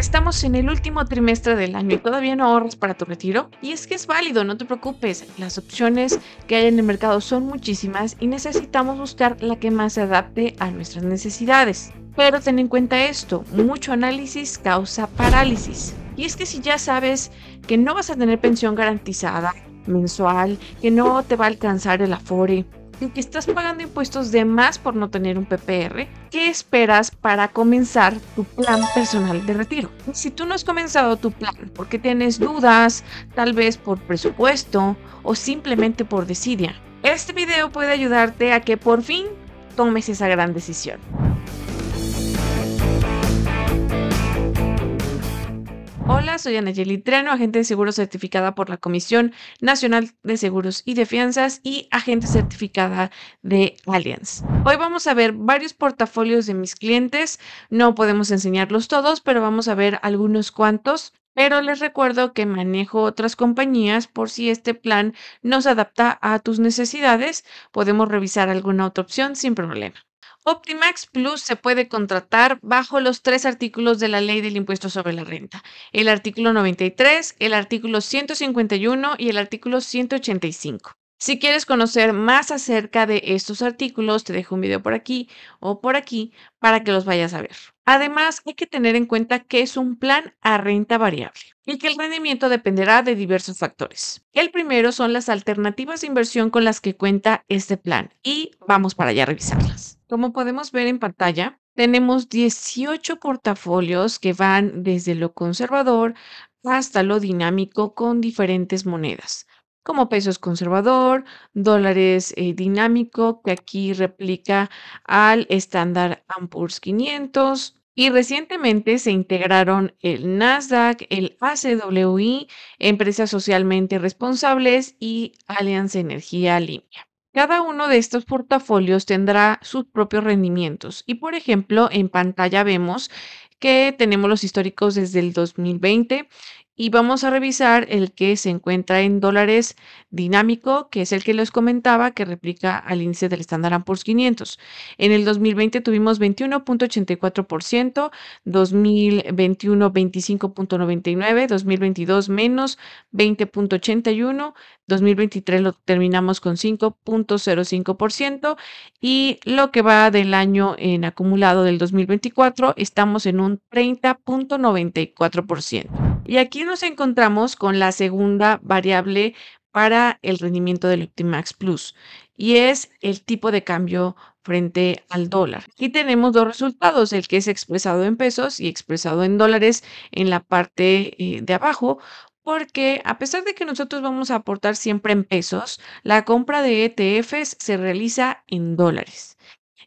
estamos en el último trimestre del año y todavía no ahorras para tu retiro. Y es que es válido, no te preocupes. Las opciones que hay en el mercado son muchísimas y necesitamos buscar la que más se adapte a nuestras necesidades. Pero ten en cuenta esto, mucho análisis causa parálisis. Y es que si ya sabes que no vas a tener pensión garantizada mensual, que no te va a alcanzar el afore, que estás pagando impuestos de más por no tener un PPR, ¿qué esperas para comenzar tu plan personal de retiro? Si tú no has comenzado tu plan porque tienes dudas, tal vez por presupuesto o simplemente por desidia, este video puede ayudarte a que por fin tomes esa gran decisión. Hola, soy Anayeli Treno, agente de seguros certificada por la Comisión Nacional de Seguros y de Fianzas y agente certificada de Allianz. Hoy vamos a ver varios portafolios de mis clientes. No podemos enseñarlos todos, pero vamos a ver algunos cuantos. Pero les recuerdo que manejo otras compañías por si este plan no se adapta a tus necesidades. Podemos revisar alguna otra opción sin problema. Optimax Plus se puede contratar bajo los tres artículos de la ley del impuesto sobre la renta, el artículo 93, el artículo 151 y el artículo 185. Si quieres conocer más acerca de estos artículos, te dejo un video por aquí o por aquí para que los vayas a ver. Además, hay que tener en cuenta que es un plan a renta variable y que el rendimiento dependerá de diversos factores. El primero son las alternativas de inversión con las que cuenta este plan y vamos para allá a revisarlas. Como podemos ver en pantalla, tenemos 18 portafolios que van desde lo conservador hasta lo dinámico con diferentes monedas como pesos conservador, dólares eh, dinámico, que aquí replica al estándar Ampurs 500. Y recientemente se integraron el Nasdaq, el ACWI, Empresas Socialmente Responsables y Allianz Energía Limpia. Cada uno de estos portafolios tendrá sus propios rendimientos y, por ejemplo, en pantalla vemos que tenemos los históricos desde el 2020, y vamos a revisar el que se encuentra en dólares dinámico, que es el que les comentaba, que replica al índice del Standard Poor's 500. En el 2020 tuvimos 21.84%, 2021 25.99, 2022 menos 20.81, 2023 lo terminamos con 5.05% y lo que va del año en acumulado del 2024 estamos en un 30.94%. Y aquí nos encontramos con la segunda variable para el rendimiento del Optimax Plus y es el tipo de cambio frente al dólar. Aquí tenemos dos resultados, el que es expresado en pesos y expresado en dólares en la parte eh, de abajo, porque a pesar de que nosotros vamos a aportar siempre en pesos, la compra de ETFs se realiza en dólares.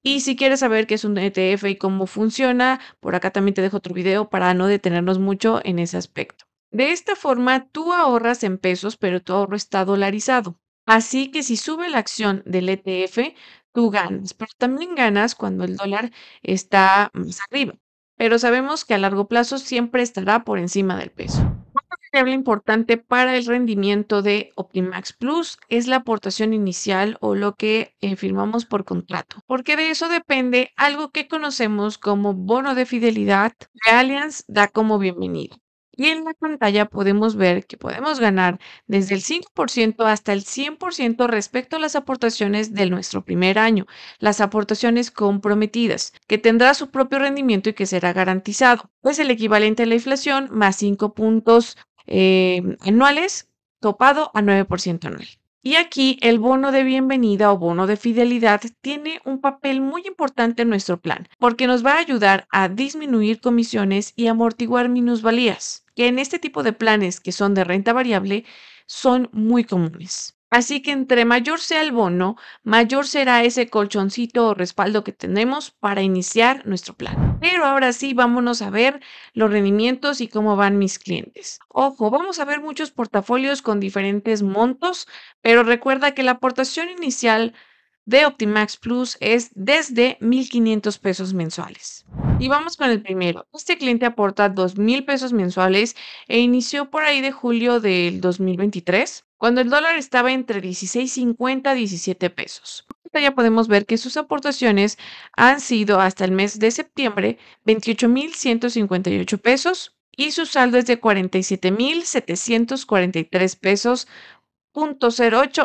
Y si quieres saber qué es un ETF y cómo funciona, por acá también te dejo otro video para no detenernos mucho en ese aspecto. De esta forma, tú ahorras en pesos, pero tu ahorro está dolarizado. Así que si sube la acción del ETF, tú ganas, pero también ganas cuando el dólar está más arriba. Pero sabemos que a largo plazo siempre estará por encima del peso. Otra variable importante para el rendimiento de Optimax Plus es la aportación inicial o lo que eh, firmamos por contrato, porque de eso depende algo que conocemos como bono de fidelidad que Allianz da como bienvenido. Y en la pantalla podemos ver que podemos ganar desde el 5% hasta el 100% respecto a las aportaciones de nuestro primer año, las aportaciones comprometidas, que tendrá su propio rendimiento y que será garantizado. Pues el equivalente a la inflación más 5 puntos eh, anuales, topado a 9% anual. Y aquí el bono de bienvenida o bono de fidelidad tiene un papel muy importante en nuestro plan, porque nos va a ayudar a disminuir comisiones y amortiguar minusvalías que en este tipo de planes que son de renta variable son muy comunes. Así que entre mayor sea el bono, mayor será ese colchoncito o respaldo que tenemos para iniciar nuestro plan. Pero ahora sí, vámonos a ver los rendimientos y cómo van mis clientes. Ojo, vamos a ver muchos portafolios con diferentes montos, pero recuerda que la aportación inicial de Optimax Plus es desde 1.500 pesos mensuales. Y vamos con el primero. Este cliente aporta dos mil pesos mensuales e inició por ahí de julio del 2023, cuando el dólar estaba entre 16.50 y 17 pesos. Ya podemos ver que sus aportaciones han sido hasta el mes de septiembre 28.158 pesos y su saldo es de 47.743 pesos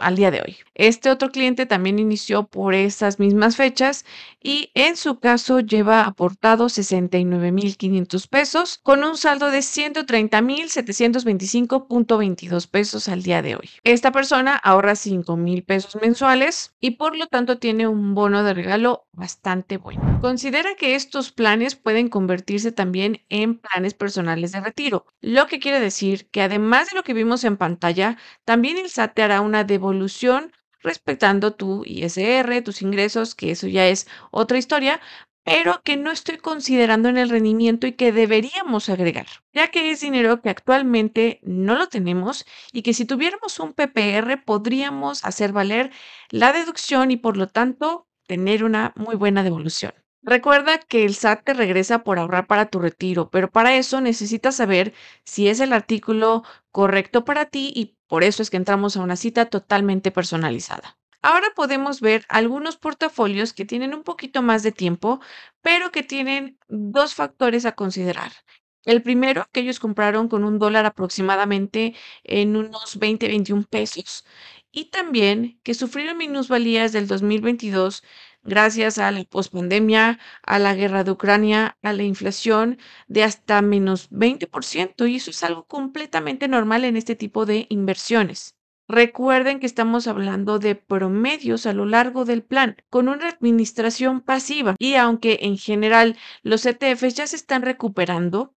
al día de hoy. Este otro cliente también inició por esas mismas fechas y en su caso lleva aportado 69.500 pesos con un saldo de 130.725.22 pesos al día de hoy. Esta persona ahorra 5.000 pesos mensuales y por lo tanto tiene un bono de regalo bastante bueno. Considera que estos planes pueden convertirse también en planes personales de retiro, lo que quiere decir que además de lo que vimos en pantalla, también el te hará una devolución respetando tu ISR, tus ingresos, que eso ya es otra historia, pero que no estoy considerando en el rendimiento y que deberíamos agregar, ya que es dinero que actualmente no lo tenemos y que si tuviéramos un PPR podríamos hacer valer la deducción y por lo tanto tener una muy buena devolución. Recuerda que el SAT te regresa por ahorrar para tu retiro, pero para eso necesitas saber si es el artículo correcto para ti y por eso es que entramos a una cita totalmente personalizada. Ahora podemos ver algunos portafolios que tienen un poquito más de tiempo, pero que tienen dos factores a considerar. El primero, que ellos compraron con un dólar aproximadamente en unos 20, 21 pesos. Y también que sufrieron minusvalías del 2022 gracias a la pospandemia, a la guerra de Ucrania, a la inflación de hasta menos 20%, y eso es algo completamente normal en este tipo de inversiones. Recuerden que estamos hablando de promedios a lo largo del plan, con una administración pasiva, y aunque en general los ETFs ya se están recuperando,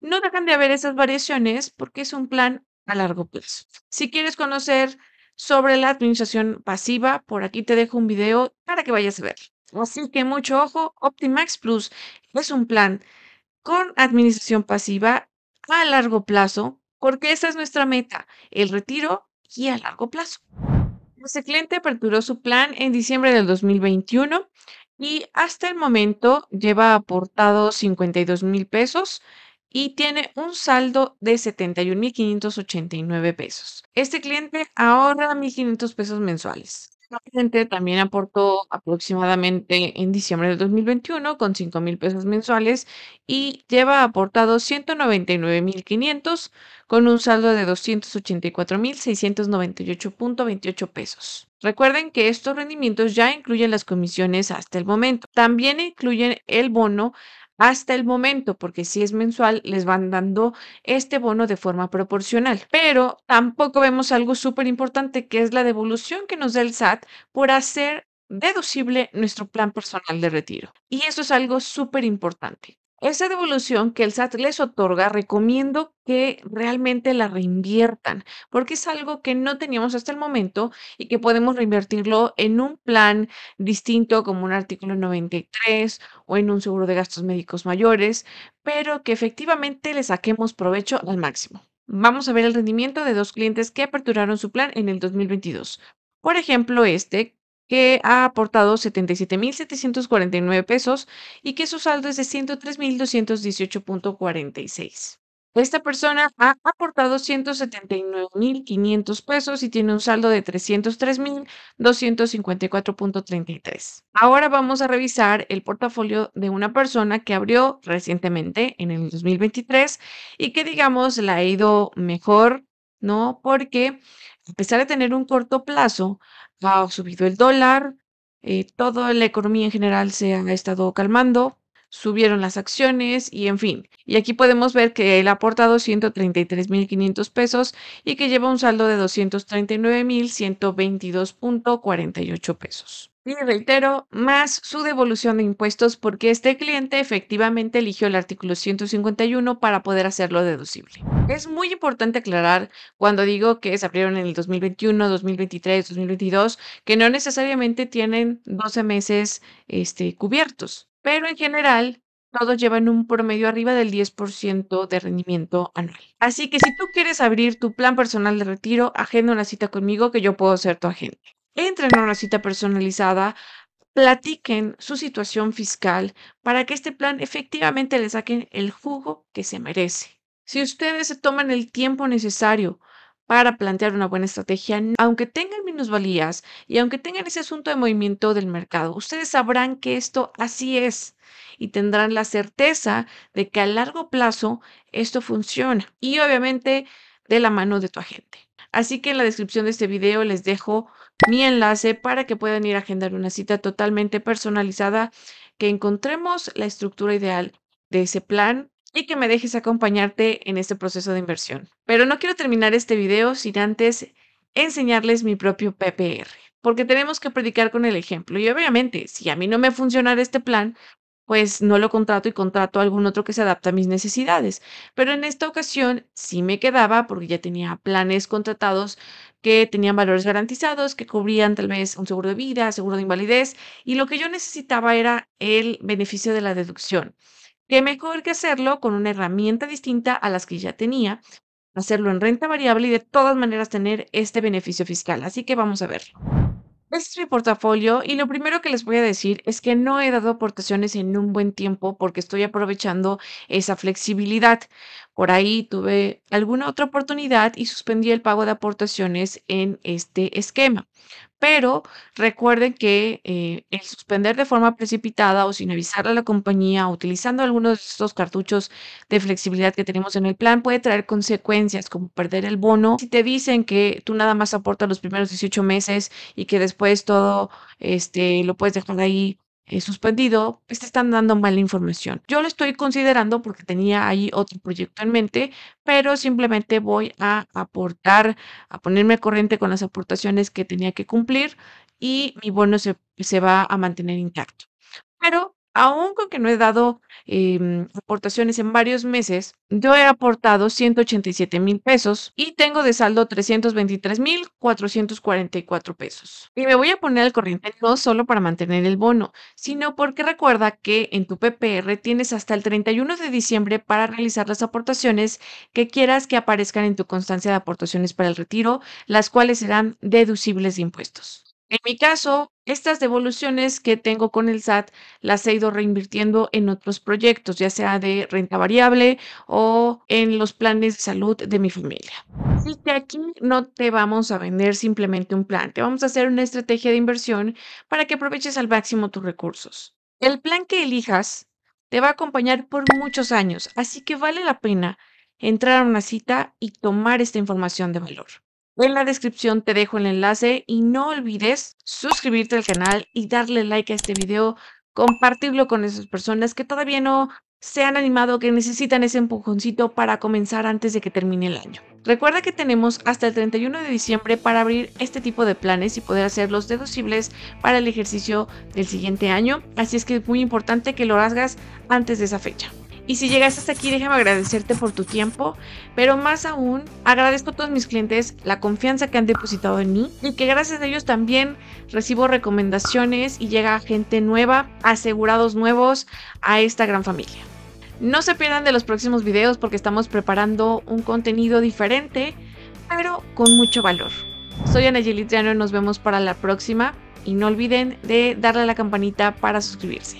no dejan de haber esas variaciones porque es un plan a largo plazo. Si quieres conocer sobre la administración pasiva. Por aquí te dejo un video para que vayas a ver. Así que mucho ojo, Optimax Plus es un plan con administración pasiva a largo plazo, porque esa es nuestra meta, el retiro y a largo plazo. Ese cliente aperturó su plan en diciembre del 2021 y hasta el momento lleva aportado 52 mil pesos y tiene un saldo de 71.589 pesos. Este cliente ahorra 1.500 pesos mensuales. Este cliente también aportó aproximadamente en diciembre del 2021 con 5.000 pesos mensuales y lleva aportado 199.500 con un saldo de 284.698.28 pesos. Recuerden que estos rendimientos ya incluyen las comisiones hasta el momento. También incluyen el bono hasta el momento, porque si es mensual, les van dando este bono de forma proporcional. Pero tampoco vemos algo súper importante que es la devolución que nos da el SAT por hacer deducible nuestro plan personal de retiro. Y eso es algo súper importante. Esa devolución que el SAT les otorga, recomiendo que realmente la reinviertan, porque es algo que no teníamos hasta el momento y que podemos reinvertirlo en un plan distinto como un artículo 93 o en un seguro de gastos médicos mayores, pero que efectivamente le saquemos provecho al máximo. Vamos a ver el rendimiento de dos clientes que aperturaron su plan en el 2022. Por ejemplo, este que ha aportado 77.749 pesos y que su saldo es de 103.218.46. Esta persona ha aportado 179.500 pesos y tiene un saldo de 303.254.33. Ahora vamos a revisar el portafolio de una persona que abrió recientemente en el 2023 y que digamos la ha ido mejor, ¿no? Porque a pesar de tener un corto plazo, ha subido el dólar, eh, toda la economía en general se ha estado calmando, subieron las acciones y en fin. Y aquí podemos ver que él ha aportado 133.500 pesos y que lleva un saldo de 239.122.48 pesos. Y reitero, más su devolución de impuestos porque este cliente efectivamente eligió el artículo 151 para poder hacerlo deducible. Es muy importante aclarar cuando digo que se abrieron en el 2021, 2023, 2022, que no necesariamente tienen 12 meses este, cubiertos, pero en general todos llevan un promedio arriba del 10% de rendimiento anual. Así que si tú quieres abrir tu plan personal de retiro, agenda una cita conmigo que yo puedo ser tu agente entren a una cita personalizada, platiquen su situación fiscal para que este plan efectivamente le saquen el jugo que se merece. Si ustedes se toman el tiempo necesario para plantear una buena estrategia, aunque tengan minusvalías y aunque tengan ese asunto de movimiento del mercado, ustedes sabrán que esto así es y tendrán la certeza de que a largo plazo esto funciona. Y obviamente de la mano de tu agente. Así que en la descripción de este video les dejo mi enlace para que puedan ir a agendar una cita totalmente personalizada, que encontremos la estructura ideal de ese plan y que me dejes acompañarte en este proceso de inversión. Pero no quiero terminar este video sin antes enseñarles mi propio PPR, porque tenemos que predicar con el ejemplo. Y obviamente, si a mí no me funciona este plan, pues no lo contrato y contrato a algún otro que se adapte a mis necesidades. Pero en esta ocasión sí me quedaba porque ya tenía planes contratados que tenían valores garantizados, que cubrían tal vez un seguro de vida, seguro de invalidez, y lo que yo necesitaba era el beneficio de la deducción. Qué mejor que hacerlo con una herramienta distinta a las que ya tenía, hacerlo en renta variable y de todas maneras tener este beneficio fiscal. Así que vamos a verlo. Este es mi portafolio y lo primero que les voy a decir es que no he dado aportaciones en un buen tiempo porque estoy aprovechando esa flexibilidad. Por ahí tuve alguna otra oportunidad y suspendí el pago de aportaciones en este esquema. Pero recuerden que eh, el suspender de forma precipitada o sin avisar a la compañía, utilizando algunos de estos cartuchos de flexibilidad que tenemos en el plan, puede traer consecuencias como perder el bono. Si te dicen que tú nada más aportas los primeros 18 meses y que después todo este, lo puedes dejar ahí eh, suspendido, pues, están dando mala información. Yo lo estoy considerando porque tenía ahí otro proyecto en mente, pero simplemente voy a aportar, a ponerme corriente con las aportaciones que tenía que cumplir y mi bono se, se va a mantener intacto. Pero Aún con que no he dado em, aportaciones en varios meses, yo he aportado 187 mil pesos y tengo de saldo 323 mil 444 pesos. Y me voy a poner al corriente no solo para mantener el bono, sino porque recuerda que en tu PPR tienes hasta el 31 de diciembre para realizar las aportaciones que quieras que aparezcan en tu constancia de aportaciones para el retiro, las cuales serán deducibles de impuestos. En mi caso, estas devoluciones que tengo con el SAT las he ido reinvirtiendo en otros proyectos, ya sea de renta variable o en los planes de salud de mi familia. Así que aquí no te vamos a vender simplemente un plan, te vamos a hacer una estrategia de inversión para que aproveches al máximo tus recursos. El plan que elijas te va a acompañar por muchos años, así que vale la pena entrar a una cita y tomar esta información de valor. En la descripción te dejo el enlace y no olvides suscribirte al canal y darle like a este video, compartirlo con esas personas que todavía no se han animado, que necesitan ese empujoncito para comenzar antes de que termine el año. Recuerda que tenemos hasta el 31 de diciembre para abrir este tipo de planes y poder hacerlos deducibles para el ejercicio del siguiente año, así es que es muy importante que lo hagas antes de esa fecha. Y si llegaste hasta aquí, déjame agradecerte por tu tiempo, pero más aún, agradezco a todos mis clientes la confianza que han depositado en mí y que gracias a ellos también recibo recomendaciones y llega gente nueva, asegurados nuevos a esta gran familia. No se pierdan de los próximos videos porque estamos preparando un contenido diferente, pero con mucho valor. Soy Ana y nos vemos para la próxima. Y no olviden de darle a la campanita para suscribirse.